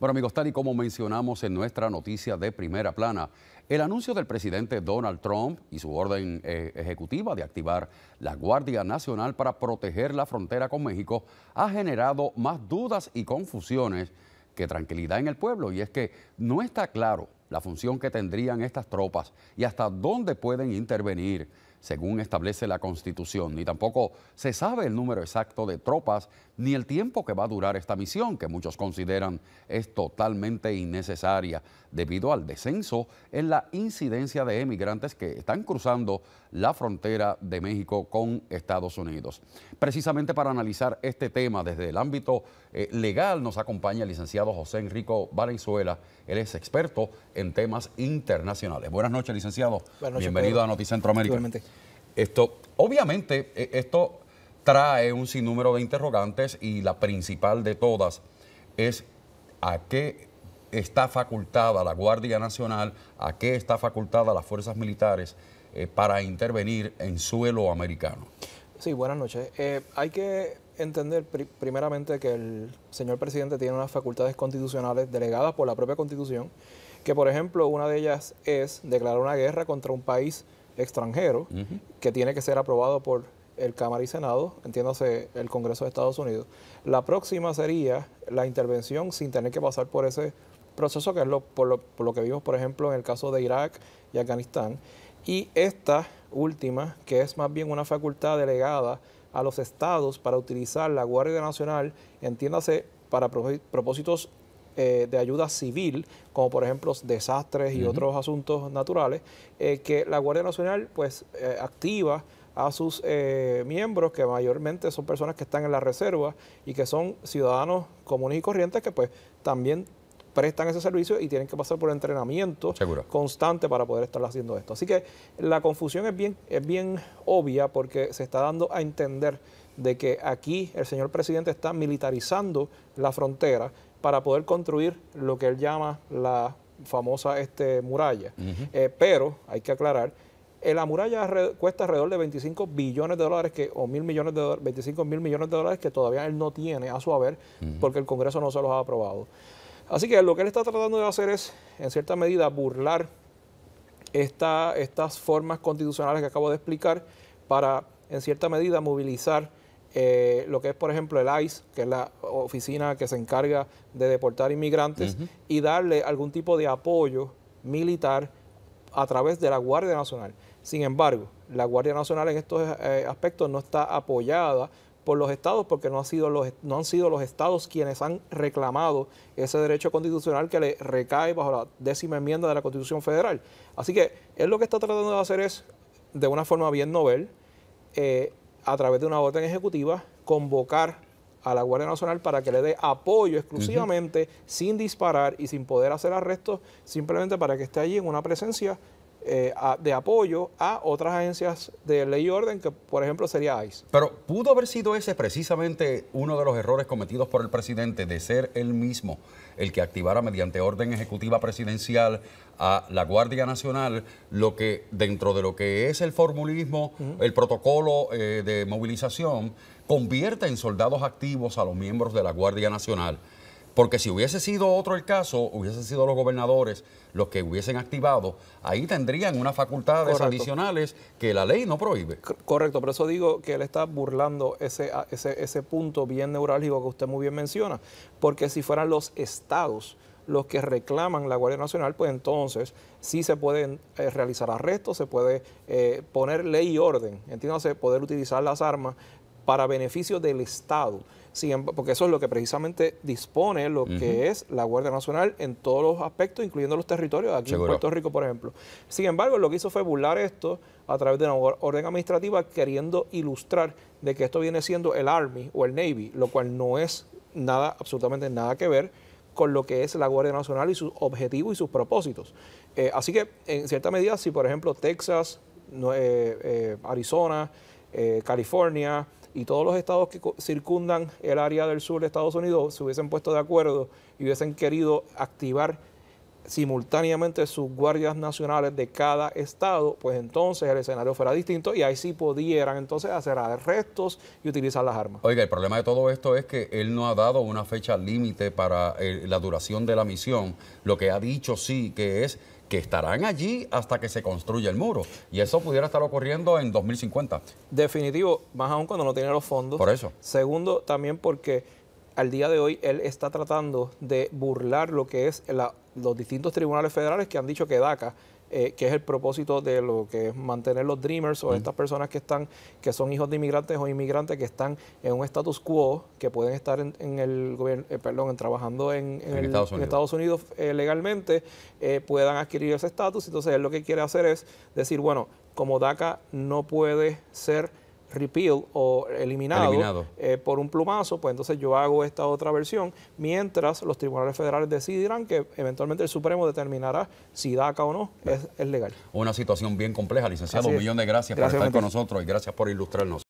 Bueno amigos, tal y como mencionamos en nuestra noticia de primera plana, el anuncio del presidente Donald Trump y su orden eh, ejecutiva de activar la Guardia Nacional para proteger la frontera con México ha generado más dudas y confusiones que tranquilidad en el pueblo. Y es que no está claro la función que tendrían estas tropas y hasta dónde pueden intervenir según establece la Constitución, ni tampoco se sabe el número exacto de tropas ni el tiempo que va a durar esta misión, que muchos consideran es totalmente innecesaria debido al descenso en la incidencia de emigrantes que están cruzando la frontera de México con Estados Unidos. Precisamente para analizar este tema desde el ámbito eh, legal nos acompaña el licenciado José Enrico Valenzuela, él es experto en temas internacionales. Buenas noches, licenciado. Buenas noches, Bienvenido a Noticentro América. Esto, obviamente, e, esto trae un sinnúmero de interrogantes y la principal de todas es a qué está facultada la Guardia Nacional, a qué está facultada las fuerzas militares eh, para intervenir en suelo americano. Sí, buenas noches. Eh, hay que entender primeramente que el señor presidente tiene unas facultades constitucionales delegadas por la propia constitución, que por ejemplo una de ellas es declarar una guerra contra un país extranjero que tiene que ser aprobado por el Cámara y Senado, entiéndase el Congreso de Estados Unidos. La próxima sería la intervención sin tener que pasar por ese proceso que es lo, por, lo, lo que vimos, por ejemplo, en el caso de Irak y Afganistán. Y esta última, que es más bien una facultad delegada a los estados para utilizar la Guardia Nacional, entiéndase, para propósitos eh, de ayuda civil, como por ejemplo desastres y otros asuntos naturales, eh, que la Guardia Nacional pues eh, activa a sus miembros, que mayormente son personas que están en la reserva y que son ciudadanos comunes y corrientes que pues también prestan ese servicio y tienen que pasar por entrenamiento constante para poder estar haciendo esto. Así que la confusión es bien, es bien obvia porque se está dando a entender de que aquí el señor presidente está militarizando la frontera para poder construir lo que él llama la famosa este, muralla. Eh, pero hay que aclarar, eh, la muralla cuesta alrededor de 25 billones de dólares que, o mil millones de 25 mil millones de dólares que todavía él no tiene a su haber porque el Congreso no se los ha aprobado. Así que lo que él está tratando de hacer es, en cierta medida, burlar estas formas constitucionales que acabo de explicar para, en cierta medida, movilizar eh, lo que es, por ejemplo, el ICE, que es la oficina que se encarga de deportar inmigrantes, y darle algún tipo de apoyo militar a través de la Guardia Nacional. Sin embargo, la Guardia Nacional en estos eh, aspectos no está apoyada por los estados porque no, han sido los estados quienes han reclamado ese derecho constitucional que le recae bajo la décima enmienda de la Constitución Federal. Así que él lo que está tratando de hacer es, de una forma bien novel, eh, a través de una orden ejecutiva, convocar a la Guardia Nacional para que le dé apoyo exclusivamente, sin disparar y sin poder hacer arrestos, simplemente para que esté allí en una presencia eh, de apoyo a otras agencias de ley y orden, que por ejemplo sería ICE. Pero pudo haber sido ese precisamente uno de los errores cometidos por el presidente, de ser él mismo el que activara mediante orden ejecutiva presidencial a la Guardia Nacional, lo que dentro de lo que es el formulismo, el protocolo eh, de movilización, convierte en soldados activos a los miembros de la Guardia Nacional. Porque si hubiese sido otro el caso, hubiesen sido los gobernadores los que hubiesen activado, ahí tendrían unas facultades adicionales que la ley no prohíbe. Correcto, por eso digo que él está burlando ese, ese, punto bien neurálgico que usted muy bien menciona, porque si fueran los estados los que reclaman la Guardia Nacional, pues entonces sí se pueden eh, realizar arrestos, se puede eh, poner ley y orden, entiéndase, poder utilizar las armas para beneficio del Estado, porque eso es lo que precisamente dispone lo que es la Guardia Nacional en todos los aspectos, incluyendo los territorios, aquí en Puerto Rico, por ejemplo. Sin embargo, lo que hizo fue burlar esto a través de una orden administrativa queriendo ilustrar de que esto viene siendo el Army o el Navy, lo cual no es nada, absolutamente nada que ver con lo que es la Guardia Nacional y sus objetivos y sus propósitos. Eh, así que, en cierta medida, si por ejemplo Texas, eh, eh, Arizona, eh, California y todos los estados que circundan el área del sur de Estados Unidos se hubiesen puesto de acuerdo y hubiesen querido activar simultáneamente sus guardias nacionales de cada estado, pues entonces el escenario fuera distinto y ahí sí pudieran entonces hacer arrestos y utilizar las armas. Oiga, el problema de todo esto es que él no ha dado una fecha límite para eh, la duración de la misión. Lo que ha dicho sí que es que estarán allí hasta que se construya el muro. Y eso pudiera estar ocurriendo en 2050. Definitivo, más aún cuando no tiene los fondos. Por eso. Segundo, también porque al día de hoy él está tratando de burlar lo que es los distintos tribunales federales que han dicho que DACA eh, que es el propósito de lo que es mantener los dreamers o estas personas que están, que son hijos de inmigrantes o inmigrantes que están en un status quo, que pueden estar en, el gobierno, eh, perdón, trabajando en, Estados Unidos, eh, legalmente, eh, puedan adquirir ese estatus. Entonces lo que quiere hacer es decir, bueno, como DACA no puede ser repeal o eliminado, eh, por un plumazo, pues entonces yo hago esta otra versión, mientras los tribunales federales decidirán que eventualmente el Supremo determinará si DACA o no es, legal. Una situación bien compleja, licenciado. un millón de gracias por estar con nosotros y gracias por ilustrarnos.